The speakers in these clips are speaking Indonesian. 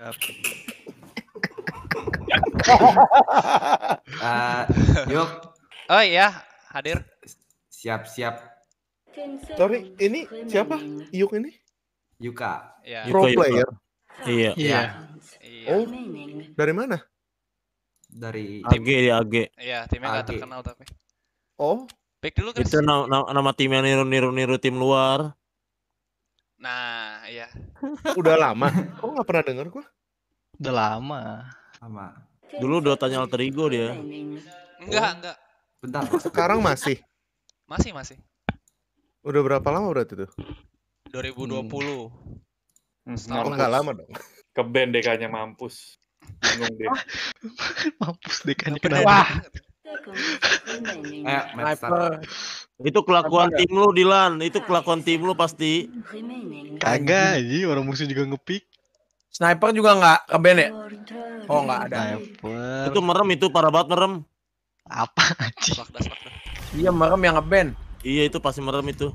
uh, yuk. Oh iya, hadir. Siap-siap. Sorry, ini siapa? Yuk ini? Yuka. Yeah. Pro Yuka, player. Iya. Iya. iya. iya. Oh, dari mana? Dari AG ya AG. Iya, timnya nggak terkenal tapi. Oh. Baik dulu kan. Itu nama, nama timnya yang niru niru tim luar. Nah, ya Udah lama. Kok nggak pernah dengar gua? Udah lama. Lama. Dulu udah tanya alter ego dia. Enggak, enggak. Bentar. Sekarang masih. Masih, masih. Udah berapa lama berarti tuh? 2020. Hmm. oh, enggak lama dong. Ke band DK-nya mampus. Bingung deh. mampus DK-nya. Wah. Eh, itu kelakuan ya. tim lu Dilan, itu kelakuan tim lu pasti. Kagak, ini orang musuh juga ngepick Sniper juga nggak ke ya? Oh nggak ada. Sniper. Itu merem itu para banget merem. Apa aja? Iya merem yang ngeband. Iya itu pasti merem itu.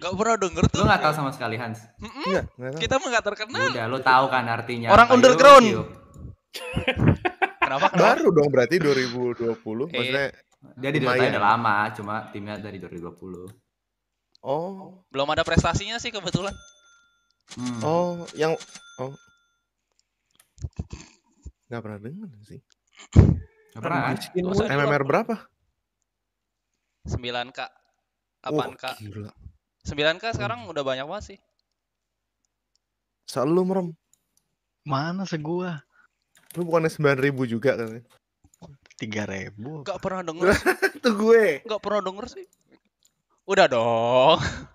Gak pernah denger tuh. Lu gak tahu sama sekali Hans. Mm -mm. Iya, Kita mah gak terkenal. Udah lu tahu kan artinya. Orang underground. kenapa, Baru dong berarti 2020 eh. maksudnya dia di Dota udah lama, cuma timnya dari 2020. Oh, belum ada prestasinya sih kebetulan. Hmm. Oh, yang oh. Enggak pernah dengar sih. Gak pernah. Kan? MMR berapa? 9K. Apaan, oh, Kak? 9K sekarang hmm. udah banyak banget sih. Selalu merem. Mana segua? Lu bukannya 9000 juga kan? Ya? tiga ribu Gak pernah denger tuh gue Gak pernah denger sih udah dong